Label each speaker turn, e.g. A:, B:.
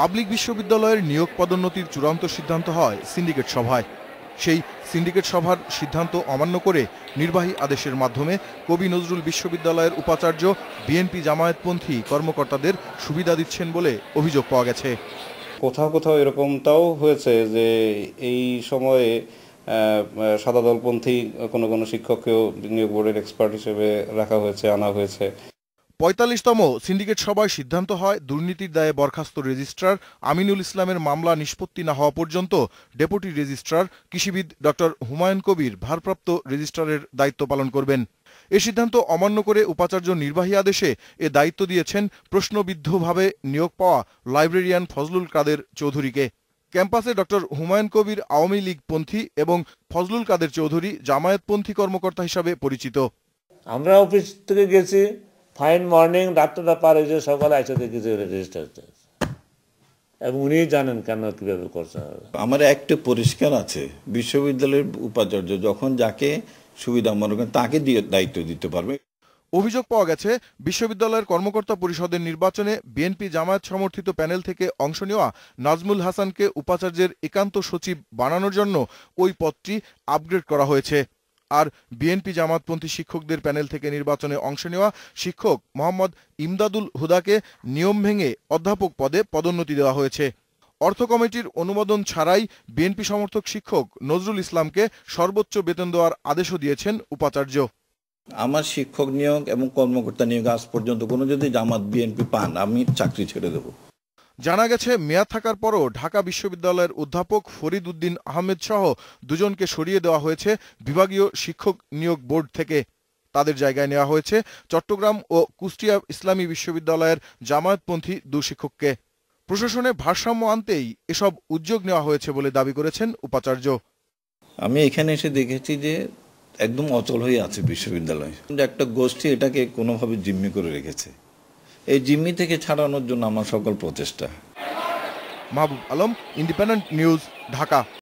A: public বিশ্ববিদ্যালয়ের নিয়োগ পদোন্নতির চূড়ান্ত সিদ্ধান্ত হয় সিন্ডিকেট সভায় সেই সিন্ডিকেট সভার সিদ্ধান্ত অমান্য করে নির্বাহী আদেশের মাধ্যমে কবি নজরুল বিশ্ববিদ্যালয়ের উপাচার্য বিএনপি জামায়াতপন্থী
B: কর্মকর্তাদের সুবিধা দিচ্ছেন বলে অভিযোগ পাওয়া গেছে কোথাও কোথাও এরকমটাও হয়েছে যে এই সময়ে সাদা দলপন্থী কোনো কোনো শিক্ষককেও নিয়োগ বোর্ডের এক্সপার্ট হিসেবে রাখা হয়েছে আনা হয়েছে পঁয়তাল্লিশতম
A: সিন্ডিকেট সভায় সিদ্ধান্ত হয় দুর্নীতির দায়ে বরখাস্ত রেজিস্ট্রার আমিনুল ইসলামের মামলা নিষ্পত্তি না হওয়া পর্যন্ত ডেপুটি রেজিস্ট্রার কৃষিবিদ ডক্টর হুমায়ুন কবির ভারপ্রাপ্ত রেজিস্ট্রারের দায়িত্ব পালন করবেন এ সিদ্ধান্ত অমান্য করে উপাচার্য নির্বাহী আদেশে এ দায়িত্ব দিয়েছেন প্রশ্নবিদ্ধভাবে নিয়োগ পাওয়া লাইব্রেরিয়ান ফজলুল কাদের চৌধুরীকে ক্যাম্পাসে ডক্টর হুমায়ুন কবির আওয়ামী লীগপন্থী এবং ফজলুল কাদের চৌধুরী জামায়াতপন্থী
C: কর্মকর্তা হিসাবে পরিচিত আমরা অফিস থেকে গেছি ফাইন মর্নিং রাত্রটা পার যে সকালে এসে দেখেছি রেজিস্টার এবং উনি জানেন কেন কিভাবে করছে আমার একটা পরিষ্কার আছে বিশ্ববিদ্যালয়ের উপাচার্য যখন যাকে সুবিধা মনে করেন তাকে দিয়ে দায়িত্ব দিতে পারবে অভিযোগ পাওয়া গেছে বিশ্ববিদ্যালয়ের কর্মকর্তা
A: পরিষদের নির্বাচনে বিএনপি জামায়াত সমর্থিত প্যানেল থেকে অংশ নেওয়া নাজমুল হাসানকে উপাচার্যের একান্ত সচিব বানানোর জন্য ওই পদটি আপগ্রেড করা হয়েছে আর বিএনপি জামাতপন্থী শিক্ষকদের প্যানেল থেকে নির্বাচনে অংশ নেওয়া শিক্ষক মোহাম্মদ ইমদাদুল হুদাকে নিয়ম ভেঙে অধ্যাপক পদে পদোন্নতি দেওয়া হয়েছে অর্থ কমিটির অনুমোদন ছাড়াই বিএনপি সমর্থক শিক্ষক নজরুল ইসলামকে সর্বোচ্চ বেতন দেওয়ার আদেশও
C: দিয়েছেন উপাচার্য আমার শিক্ষক নিয়োগ এবং কর্মকর্তা নিয়োগ আজ পর্যন্ত কোনো যদি জামাত বিএনপি পান আমি চাকরি ছেড়ে দেবো জানা গেছে মেয়াদ থাকার পরও ঢাকা বিশ্ববিদ্যালয়ের
A: অধ্যাপক ফরিদ উদ্দিন আহমেদ সহ দুজনকে সরিয়ে দেওয়া হয়েছে বিভাগীয় শিক্ষক নিয়োগ বোর্ড থেকে তাদের জায়গায় নেওয়া হয়েছে চট্টগ্রাম ও কুষ্টিয়া ইসলামী বিশ্ববিদ্যালয়ের জামায়াতপন্থী দু শিক্ষককে প্রশাসনে ভারসাম্য আনতেই এসব উদ্যোগ
C: নেওয়া হয়েছে বলে দাবি করেছেন উপাচার্য আমি এখানে এসে দেখেছি যে একদম অচল হয়ে আছে বিশ্ববিদ্যালয় একটা গোষ্ঠী এটাকে কোনোভাবে জিম্মি করে রেখেছে এই জিম্মি থেকে ছাড়ানোর জন্য আমার সকল প্রচেষ্টা মাহবুব আলম ইন্ডিপেন্ডেন্ট নিউজ ঢাকা